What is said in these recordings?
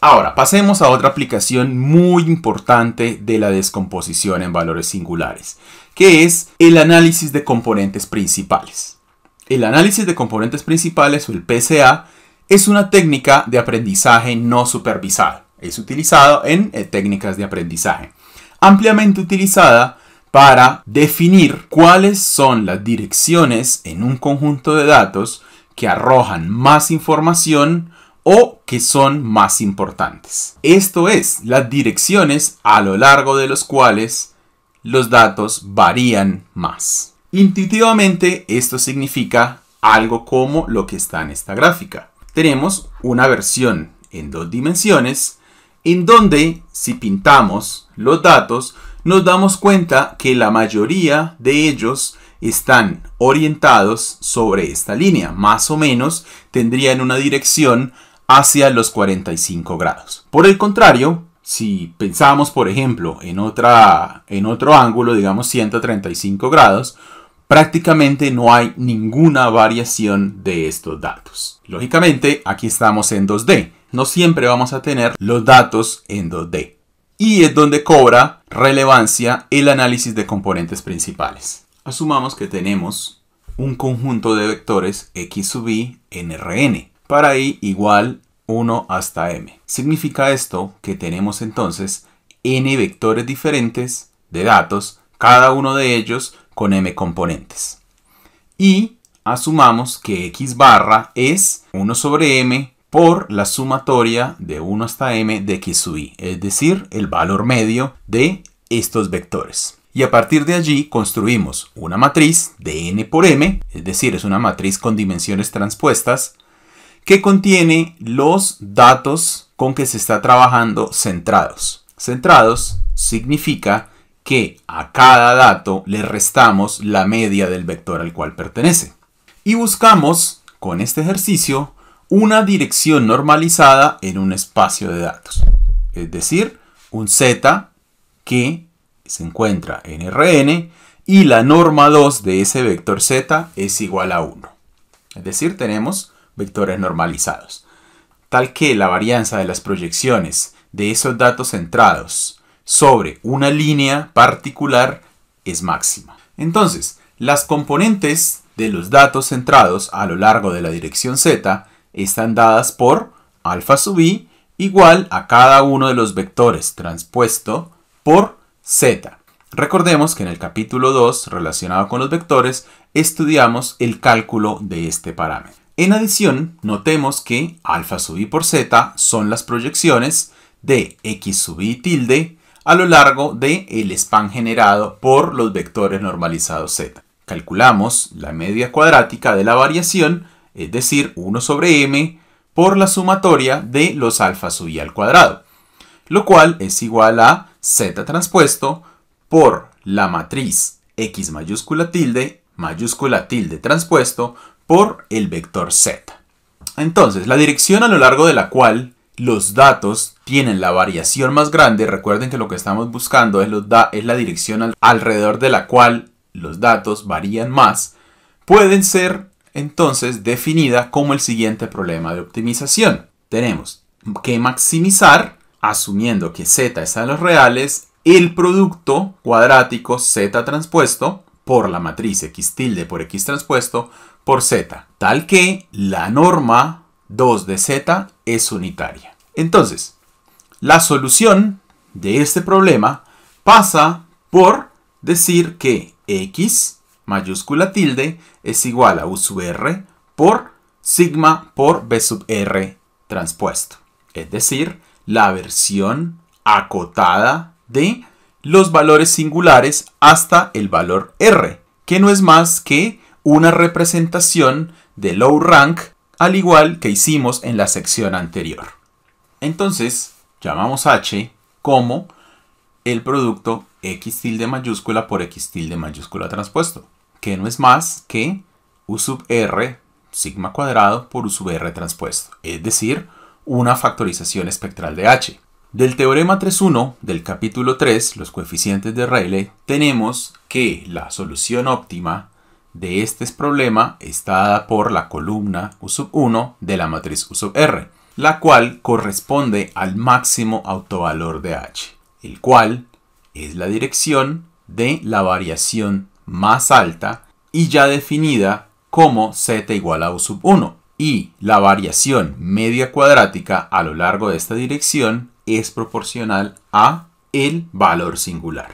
Ahora, pasemos a otra aplicación muy importante de la descomposición en valores singulares, que es el análisis de componentes principales. El análisis de componentes principales o el PCA es una técnica de aprendizaje no supervisado. Es utilizado en eh, técnicas de aprendizaje. Ampliamente utilizada para definir cuáles son las direcciones en un conjunto de datos que arrojan más información o que son más importantes. Esto es, las direcciones a lo largo de los cuales los datos varían más. Intuitivamente esto significa algo como lo que está en esta gráfica. Tenemos una versión en dos dimensiones en donde si pintamos los datos nos damos cuenta que la mayoría de ellos están orientados sobre esta línea. Más o menos tendrían una dirección hacia los 45 grados. Por el contrario, si pensamos, por ejemplo, en, otra, en otro ángulo, digamos 135 grados, prácticamente no hay ninguna variación de estos datos. Lógicamente, aquí estamos en 2D. No siempre vamos a tener los datos en 2D. Y es donde cobra relevancia el análisis de componentes principales. Asumamos que tenemos un conjunto de vectores x sub i en Rn para i igual 1 hasta m. Significa esto que tenemos entonces n vectores diferentes de datos, cada uno de ellos con m componentes. Y asumamos que x barra es 1 sobre m por la sumatoria de 1 hasta m de x sub i, es decir, el valor medio de estos vectores. Y a partir de allí construimos una matriz de n por m, es decir, es una matriz con dimensiones transpuestas, que contiene los datos con que se está trabajando centrados. Centrados significa que a cada dato le restamos la media del vector al cual pertenece. Y buscamos, con este ejercicio, una dirección normalizada en un espacio de datos. Es decir, un z que se encuentra en Rn y la norma 2 de ese vector z es igual a 1. Es decir, tenemos vectores normalizados, tal que la varianza de las proyecciones de esos datos centrados sobre una línea particular es máxima. Entonces, las componentes de los datos centrados a lo largo de la dirección z están dadas por alfa sub i igual a cada uno de los vectores transpuesto por z. Recordemos que en el capítulo 2, relacionado con los vectores, estudiamos el cálculo de este parámetro. En adición, notemos que alfa sub i por z son las proyecciones de x sub i tilde a lo largo de el span generado por los vectores normalizados z. Calculamos la media cuadrática de la variación, es decir, 1 sobre m, por la sumatoria de los alfa sub i al cuadrado, lo cual es igual a z transpuesto por la matriz x mayúscula tilde mayúscula tilde transpuesto por el vector z. Entonces, la dirección a lo largo de la cual los datos tienen la variación más grande, recuerden que lo que estamos buscando es, la dirección alrededor de la cual los datos varían más, pueden ser entonces definida como el siguiente problema de optimización. Tenemos que maximizar, asumiendo que z está en los reales, el producto cuadrático z transpuesto por la matriz x tilde por x transpuesto por z, tal que la norma 2 de z es unitaria. Entonces, la solución de este problema pasa por decir que x mayúscula tilde es igual a u sub r por sigma por b sub r transpuesto. Es decir, la versión acotada de los valores singulares hasta el valor R, que no es más que una representación de low rank al igual que hicimos en la sección anterior. Entonces, llamamos H como el producto x tilde mayúscula por x tilde mayúscula transpuesto, que no es más que u sub r sigma cuadrado por u sub r transpuesto, es decir, una factorización espectral de H. Del teorema 3.1 del capítulo 3, los coeficientes de Rayleigh, tenemos que la solución óptima de este problema está dada por la columna U1 de la matriz U sub R, la cual corresponde al máximo autovalor de H, el cual es la dirección de la variación más alta y ya definida como z igual a u sub 1 y la variación media cuadrática a lo largo de esta dirección es proporcional a el valor singular.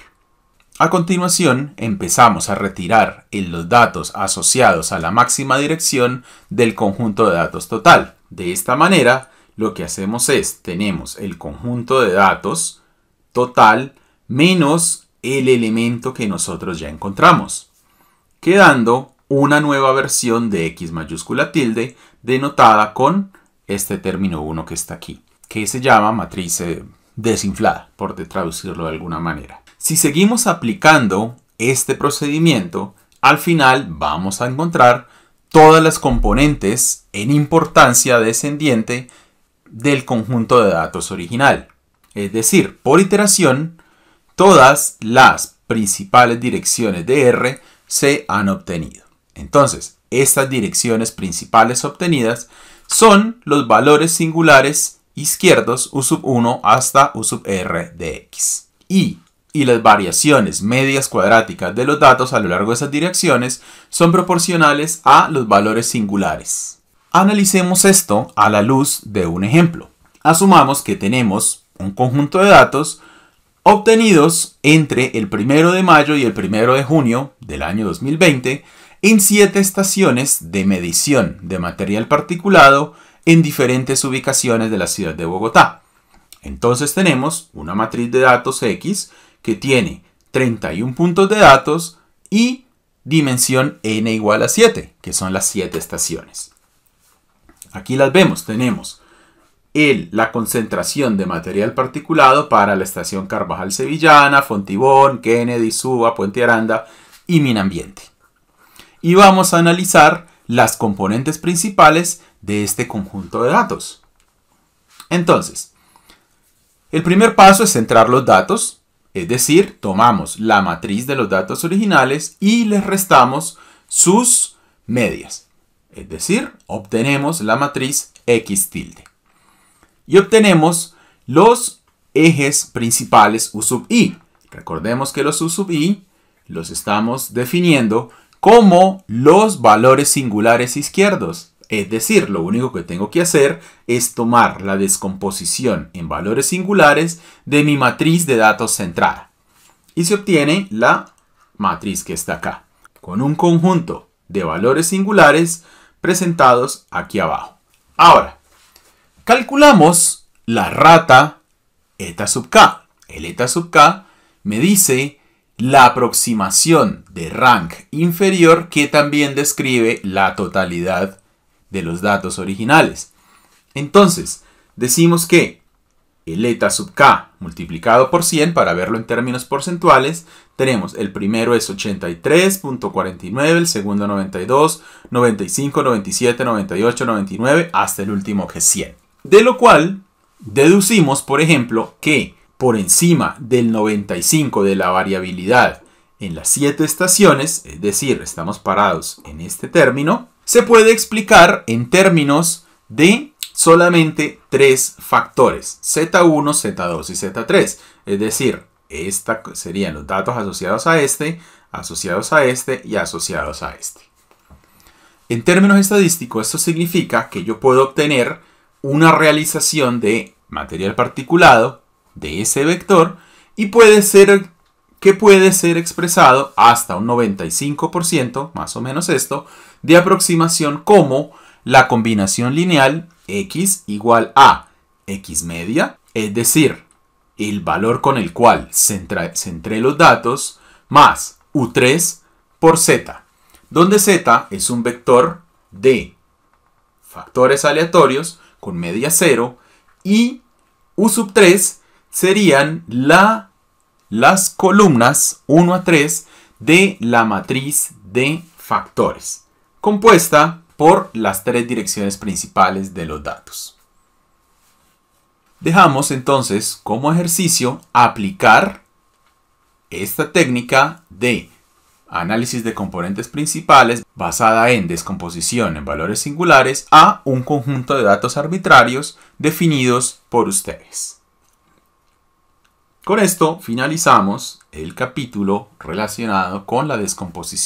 A continuación, empezamos a retirar en los datos asociados a la máxima dirección del conjunto de datos total. De esta manera, lo que hacemos es, tenemos el conjunto de datos total menos el elemento que nosotros ya encontramos, quedando una nueva versión de x mayúscula tilde denotada con este término 1 que está aquí que se llama matriz eh, desinflada, por traducirlo de alguna manera. Si seguimos aplicando este procedimiento, al final vamos a encontrar todas las componentes en importancia descendiente del conjunto de datos original. Es decir, por iteración, todas las principales direcciones de R se han obtenido. Entonces, estas direcciones principales obtenidas son los valores singulares izquierdos u sub 1 hasta u sub r de x. Y, y las variaciones medias cuadráticas de los datos a lo largo de esas direcciones son proporcionales a los valores singulares. Analicemos esto a la luz de un ejemplo. Asumamos que tenemos un conjunto de datos obtenidos entre el 1 de mayo y el 1 de junio del año 2020 en siete estaciones de medición de material particulado en diferentes ubicaciones de la ciudad de Bogotá. Entonces tenemos una matriz de datos X que tiene 31 puntos de datos y dimensión n igual a 7, que son las 7 estaciones. Aquí las vemos, tenemos el, la concentración de material particulado para la estación Carvajal Sevillana, Fontibón, Kennedy, Suba, Puente Aranda y Minambiente. Y vamos a analizar las componentes principales de este conjunto de datos. Entonces, el primer paso es centrar los datos, es decir, tomamos la matriz de los datos originales y les restamos sus medias. Es decir, obtenemos la matriz X tilde. Y obtenemos los ejes principales U sub i. Recordemos que los U sub i los estamos definiendo como los valores singulares izquierdos es eh, decir, lo único que tengo que hacer es tomar la descomposición en valores singulares de mi matriz de datos centrada. Y se obtiene la matriz que está acá, con un conjunto de valores singulares presentados aquí abajo. Ahora, calculamos la rata eta sub k. El eta sub k me dice la aproximación de rank inferior que también describe la totalidad de los datos originales. Entonces, decimos que el eta sub k multiplicado por 100, para verlo en términos porcentuales, tenemos el primero es 83.49, el segundo 92, 95, 97, 98, 99, hasta el último que es 100. De lo cual, deducimos, por ejemplo, que por encima del 95 de la variabilidad en las 7 estaciones, es decir, estamos parados en este término, se puede explicar en términos de solamente tres factores, Z1, Z2 y Z3. Es decir, esta serían los datos asociados a este, asociados a este y asociados a este. En términos estadísticos, esto significa que yo puedo obtener una realización de material particulado de ese vector y puede ser que puede ser expresado hasta un 95%, más o menos esto, de aproximación como la combinación lineal x igual a x media, es decir, el valor con el cual centré los datos, más u3 por z, donde z es un vector de factores aleatorios con media 0 y u sub 3 serían la las columnas 1 a 3 de la matriz de factores, compuesta por las tres direcciones principales de los datos. Dejamos entonces como ejercicio aplicar esta técnica de análisis de componentes principales basada en descomposición en valores singulares a un conjunto de datos arbitrarios definidos por ustedes. Con esto finalizamos el capítulo relacionado con la descomposición.